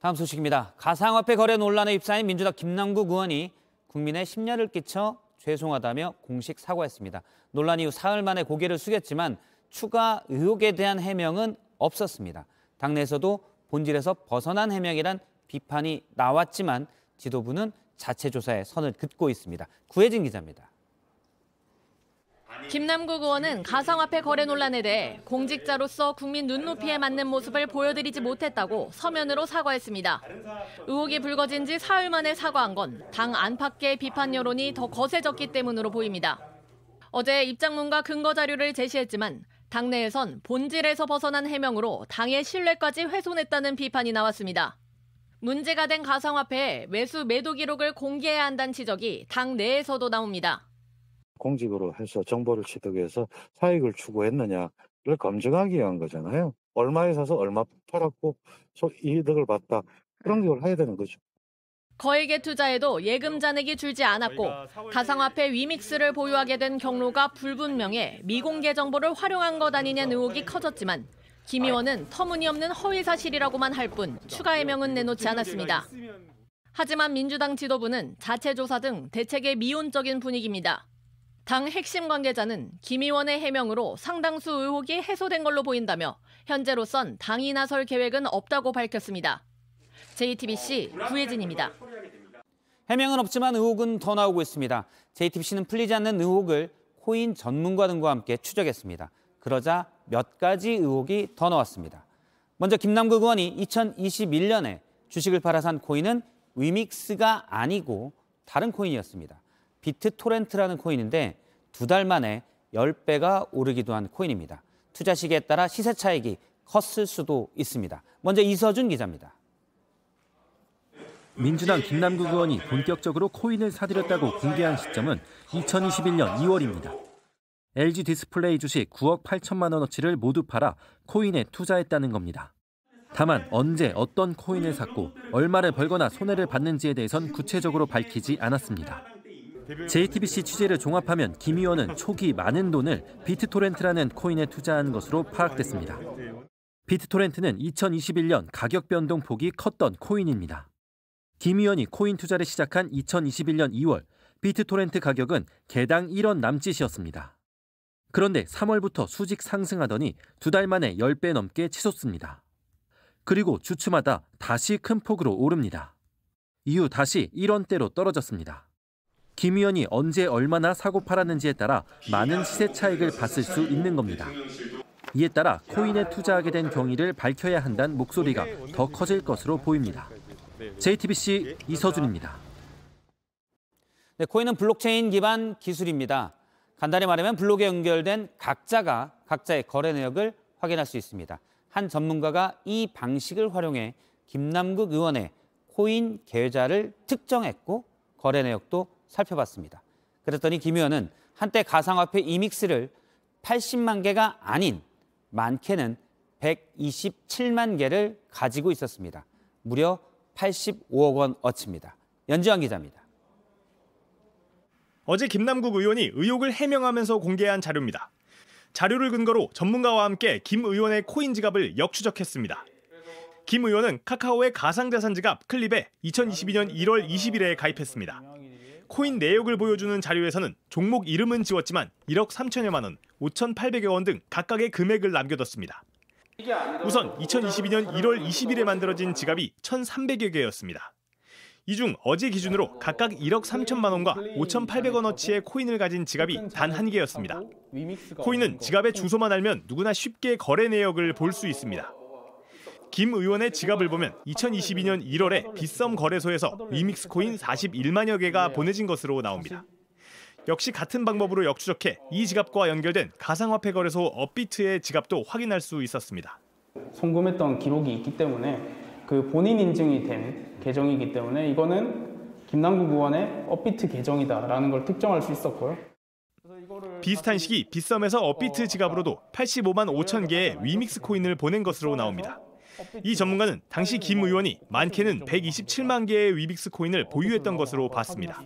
다음 소식입니다. 가상화폐 거래 논란에 휩싸인 민주당 김남국 의원이 국민의 심려를 끼쳐 죄송하다며 공식 사과했습니다. 논란 이후 사흘 만에 고개를 숙였지만 추가 의혹에 대한 해명은 없었습니다. 당내에서도 본질에서 벗어난 해명이란 비판이 나왔지만 지도부는 자체 조사에 선을 긋고 있습니다. 구혜진 기자입니다. 김남국 의원은 가상화폐 거래 논란에 대해 공직자로서 국민 눈높이에 맞는 모습을 보여드리지 못했다고 서면으로 사과했습니다. 의혹이 불거진 지 사흘 만에 사과한 건 당 안팎의 비판 여론이 더 거세졌기 때문으로 보입니다. 어제 입장문과 근거 자료를 제시했지만 당내에선 본질에서 벗어난 해명으로 당의 신뢰까지 훼손했다는 비판이 나왔습니다. 문제가 된 가상화폐 외수 매도 기록을 공개해야 한다는 지적이 당 내에서도 나옵니다. 공직으로 해서 정보를 취득해서 사익을 추구했느냐를 검증하기 위한 거잖아요. 얼마에 사서 얼마 팔았고 이득을 봤다. 그런 음. 걸 해야 되는 거죠. 거액의 투자에도 예금 잔액이 줄지 않았고 가상화폐 위믹스를 보유하게 된 경로가 불분명해 미공개 정보를 활용한 것 아니냐는 그렇죠. 의혹이 커졌지만 김 의원은 터무니없는 허위 사실이라고만 할뿐 그렇죠. 추가 해명은 그 내놓지 않았습니다. 하지만 민주당 지도부는 자체 조사 등 대책에 미온적인 분위기입니다. 당 핵심 관계자는 김 의원의 해명으로 상당수 의혹이 해소된 걸로 보인다며 현재로선 당이 나설 계획은 없다고 밝혔습니다. JTBC 구혜진입니다. 해명은 없지만 의혹은 더 나오고 있습니다. JTBC는 풀리지 않는 의혹을 코인 전문가 등과 함께 추적했습니다. 그러자 몇 가지 의혹이 더 나왔습니다. 먼저 김남국 의원이 2021년에 주식을 팔아 산 코인은 위믹스가 아니고 다른 코인이었습니다. 비트토렌트라는 코인인데 두 달 만에 10배가 오르기도 한 코인입니다. 투자 시기에 따라 시세 차익이 컸을 수도 있습니다. 먼저 이서준 기자입니다. 민주당 김남국 의원이 본격적으로 코인을 사들였다고 공개한 시점은 2021년 2월입니다. LG 디스플레이 주식 9억 8천만 원어치를 모두 팔아 코인에 투자했다는 겁니다. 다만 언제 어떤 코인을 샀고 얼마를 벌거나 손해를 받는지에 대해선 구체적으로 밝히지 않았습니다. JTBC 취재를 종합하면 김 의원은 초기 많은 돈을 비트토렌트라는 코인에 투자한 것으로 파악됐습니다. 비트토렌트는 2021년 가격 변동폭이 컸던 코인입니다. 김 의원이 코인 투자를 시작한 2021년 2월 비트토렌트 가격은 개당 1원 남짓이었습니다. 그런데 3월부터 수직 상승하더니 두 달 만에 10배 넘게 치솟습니다. 그리고 주춤하다 다시 큰 폭으로 오릅니다. 이후 다시 1원대로 떨어졌습니다. 김 의원이 언제 얼마나 사고 팔았는지에 따라 많은 시세 차익을 봤을 수 있는 겁니다. 이에 따라 코인에 투자하게 된 경위를 밝혀야 한다는 목소리가 더 커질 것으로 보입니다. JTBC 이서준입니다. 네, 코인은 블록체인 기반 기술입니다. 간단히 말하면 블록에 연결된 각자가 각자의 거래 내역을 확인할 수 있습니다. 한 전문가가 이 방식을 활용해 김남국 의원의 코인 계좌를 특정했고 거래 내역도 살펴봤습니다. 그랬더니 김 의원은 한때 가상화폐 이믹스를 80만 개가 아닌 많게는 127만 개를 가지고 있었습니다. 무려 85억 원 어치입니다. 연지환 기자입니다. 어제 김남국 의원이 의혹을 해명하면서 공개한 자료입니다. 자료를 근거로 전문가와 함께 김 의원의 코인 지갑을 역추적했습니다. 김 의원은 카카오의 가상자산 지갑 클립에 2022년 1월 20일에 가입했습니다. 코인 내역을 보여주는 자료에서는 종목 이름은 지웠지만 1억 3천여만 원, 5,800여 원 등 각각의 금액을 남겨뒀습니다. 우선 2022년 1월 20일에 만들어진 지갑이 1,300여 개였습니다. 이 중 어제 기준으로 각각 1억 3천만 원과 5,800원어치의 코인을 가진 지갑이 단 한 개였습니다. 코인은 지갑의 주소만 알면 누구나 쉽게 거래 내역을 볼 수 있습니다. 김 의원의 지갑을 보면 2022년 1월에 빗썸 거래소에서 위믹스 코인 41만여 개가 보내진 것으로 나옵니다. 역시 같은 방법으로 역추적해 이 지갑과 연결된 가상화폐 거래소 업비트의 지갑도 확인할 수 있었습니다. 송금했던 기록이 있기 때문에 그 본인 인증이 된 계정이기 때문에 이거는 김남국 의원의 업비트 계정이다라는 걸 특정할 수 있었고요. 비슷한 시기 빗썸에서 업비트 지갑으로도 85만 5천 개의 위믹스 코인을 보낸 것으로 나옵니다. 이 전문가는 당시 김 의원이 많게는 127만 개의 위빅스 코인을 어, 보유했던 것으로 봤습니다.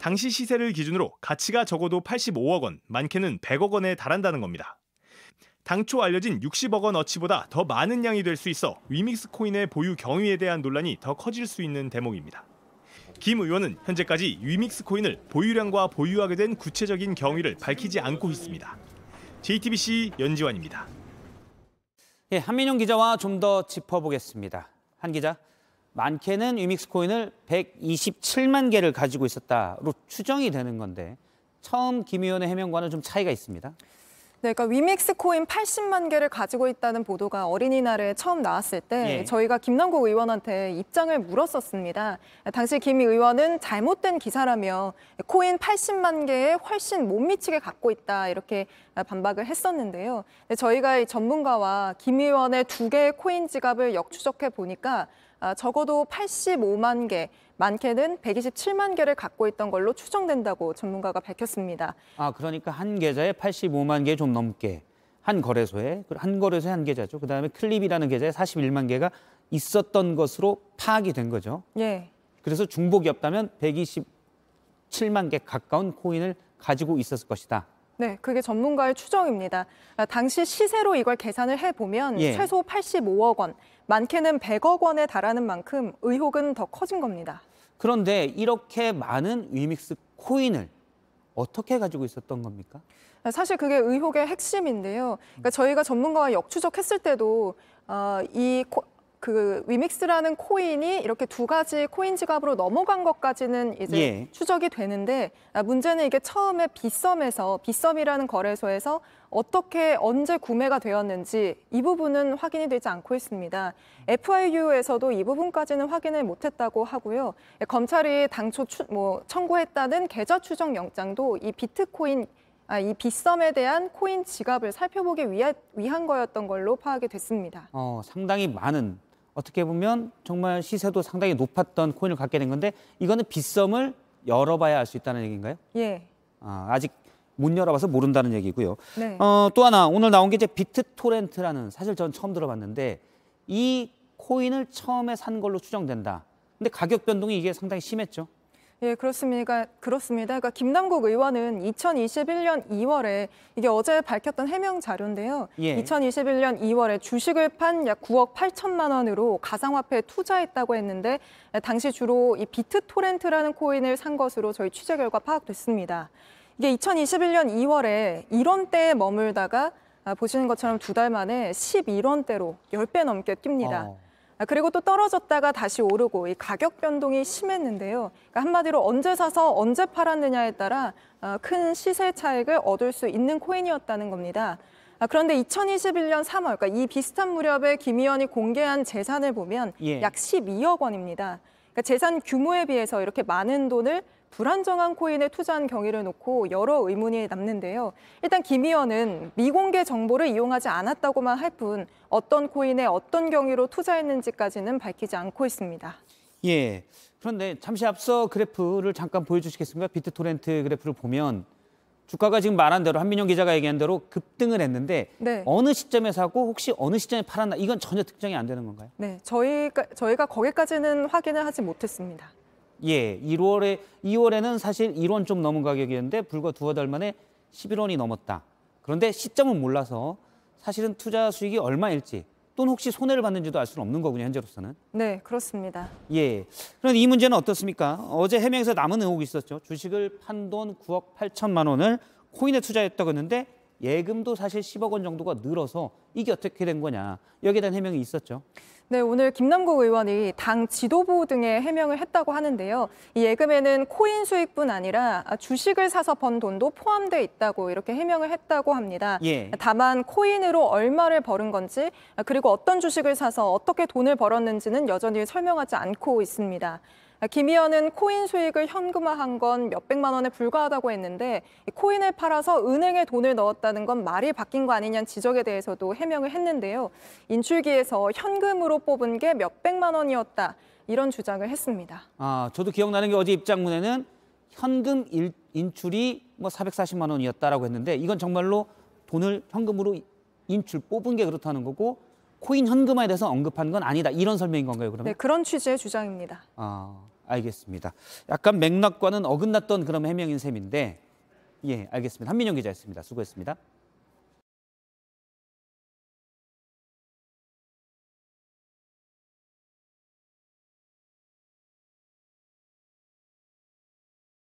당시 시세를 기준으로 가치가 적어도 85억 원, 많게는 100억 원에 달한다는 겁니다. 당초 알려진 60억 원 어치보다 더 많은 양이 될 수 있어 위믹스 코인의 보유 경위에 대한 논란이 더 커질 수 있는 대목입니다. 김 의원은 현재까지 위믹스 코인을 보유량과 보유하게 된 구체적인 경위를 밝히지 않고 있습니다. JTBC 연지환입니다. 예, 한민용 기자와 좀 더 짚어보겠습니다. 한 기자, 많게는 위믹스 코인을 127만 개를 가지고 있었다로 추정이 되는 건데 처음 김 의원의 해명과는 좀 차이가 있습니다. 네, 그러니까 위믹스 코인 80만 개를 가지고 있다는 보도가 어린이날에 처음 나왔을 때 예. 저희가 김남국 의원한테 입장을 물었었습니다. 당시 김 의원은 잘못된 기사라며 코인 80만 개에 훨씬 못 미치게 갖고 있다 이렇게 반박을 했었는데요. 저희가 전문가와 김 의원의 두 개의 코인 지갑을 역추적해 보니까 아, 적어도 85만 개, 많게는 127만 개를 갖고 있던 걸로 추정된다고 전문가가 밝혔습니다. 아, 그러니까 한 계좌에 85만 개 좀 넘게 한 거래소에 한 거래소에 한 계좌죠. 그다음에 클립이라는 계좌에 41만 개가 있었던 것으로 파악이 된 거죠. 예. 그래서 중복이 없다면 127만 개 가까운 코인을 가지고 있었을 것이다. 네, 그게 전문가의 추정입니다. 아, 당시 시세로 이걸 계산을 해보면 예. 최소 85억 원, 많게는 100억 원에 달하는 만큼 의혹은 더 커진 겁니다. 그런데 이렇게 많은 위믹스 코인을 어떻게 가지고 있었던 겁니까? 아, 사실 그게 의혹의 핵심인데요. 그러니까 저희가 전문가와 역추적했을 때도 어, 이 코, 그 위믹스라는 코인이 이렇게 두 가지 코인 지갑으로 넘어간 것까지는 이제 예. 추적이 되는데 아, 문제는 이게 처음에 빗썸에서빗썸이라는 거래소에서 어떻게 언제 구매가 되었는지 이 부분은 확인이 되지 않고 있습니다. FIU에서도 이 부분까지는 확인을 못했다고 하고요. 예, 검찰이 당초 추, 뭐 청구했다는 계좌 추정 영장도 이 비트코인 아, 이 빗썸에 대한 코인 지갑을 살펴보기 위한 거였던 걸로 파악이 됐습니다. 어, 상당히 많은 어떻게 보면 정말 시세도 상당히 높았던 코인을 갖게 된 건데 이거는 빗썸을 열어봐야 알 수 있다는 얘기인가요? 예. 아, 아직 못 열어봐서 모른다는 얘기고요. 네. 어, 또 하나 오늘 나온 게 이제 비트토렌트라는 사실 전 처음 들어봤는데 이 코인을 처음에 산 걸로 추정된다. 근데 가격 변동이 이게 상당히 심했죠. 예, 그렇습니다. 그렇습니다. 그러니까 김남국 의원은 2021년 2월에 이게 어제 밝혔던 해명 자료인데요. 예. 2021년 2월에 주식을 판 약 9억 8천만 원으로 가상화폐에 투자했다고 했는데 당시 주로 이 비트토렌트라는 코인을 산 것으로 저희 취재 결과 파악됐습니다. 이게 2021년 2월에 1원대에 머물다가 아, 보시는 것처럼 두 달 만에 11원대로 10배 넘게 뜁니다. 어. 아, 그리고 또 떨어졌다가 다시 오르고 이 가격 변동이 심했는데요. 그러니까 한마디로 언제 사서 언제 팔았느냐에 따라 어, 큰 시세 차익을 얻을 수 있는 코인이었다는 겁니다. 아, 그런데 2021년 3월, 그러니까 이 비슷한 무렵에 김 의원이 공개한 재산을 보면 예. 약 12억 원입니다. 그러니까 재산 규모에 비해서 이렇게 많은 돈을 불안정한 코인에 투자한 경위를 놓고 여러 의문이 남는데요. 일단 김 의원은 미공개 정보를 이용하지 않았다고만 할 뿐 어떤 코인에 어떤 경위로 투자했는지까지는 밝히지 않고 있습니다. 예. 그런데 잠시 앞서 그래프를 잠깐 보여주시겠습니까? 비트토렌트 그래프를 보면 주가가 지금 말한 대로 한민영 기자가 얘기한 대로 급등을 했는데 네. 어느 시점에 사고 혹시 어느 시점에 팔았나 이건 전혀 특정이 안 되는 건가요? 네, 저희가 저희가 거기까지는 확인을 하지 못했습니다. 예, 1월에 2월에는 사실 1원 좀 넘은 가격이었는데 불과 두어 달 만에 11원이 넘었다. 그런데 시점은 몰라서 사실은 투자 수익이 얼마일지 또는 혹시 손해를 받는지도 알 수는 없는 거군요, 현재로서는. 네, 그렇습니다. 예, 그런데이 문제는 어떻습니까? 어제 해명에서 남은 의혹이 있었죠. 주식을 판 돈 9억 8천만 원을 코인에 투자했다고 했는데 예금도 사실 10억 원 정도가 늘어서 이게 어떻게 된 거냐. 여기에 대한 해명이 있었죠. 네, 오늘 김남국 의원이 당 지도부 등의 해명을 했다고 하는데요. 이 예금에는 코인 수익뿐 아니라 주식을 사서 번 돈도 포함돼 있다고 이렇게 해명을 했다고 합니다. 예. 다만 코인으로 얼마를 벌은 건지 그리고 어떤 주식을 사서 어떻게 돈을 벌었는지는 여전히 설명하지 않고 있습니다. 김 의원은 코인 수익을 현금화한 건 몇백만 원에 불과하다고 했는데 코인을 팔아서 은행에 돈을 넣었다는 건 말이 바뀐 거 아니냐는 지적에 대해서도 해명을 했는데요. 인출기에서 현금으로 뽑은 게 몇백만 원이었다. 이런 주장을 했습니다. 아, 저도 기억나는 게 어제 입장문에는 현금 일, 인출이 뭐 440만 원이었다라고 했는데 이건 정말로 돈을 현금으로 인출 뽑은 게 그렇다는 거고 코인 현금화에 대해서 언급한 건 아니다. 이런 설명인 건가요, 그러면? 네, 그런 취지의 주장입니다. 아, 알겠습니다. 약간 맥락과는 어긋났던 그런 해명인 셈인데 예, 알겠습니다. 한민영 기자였습니다. 수고했습니다.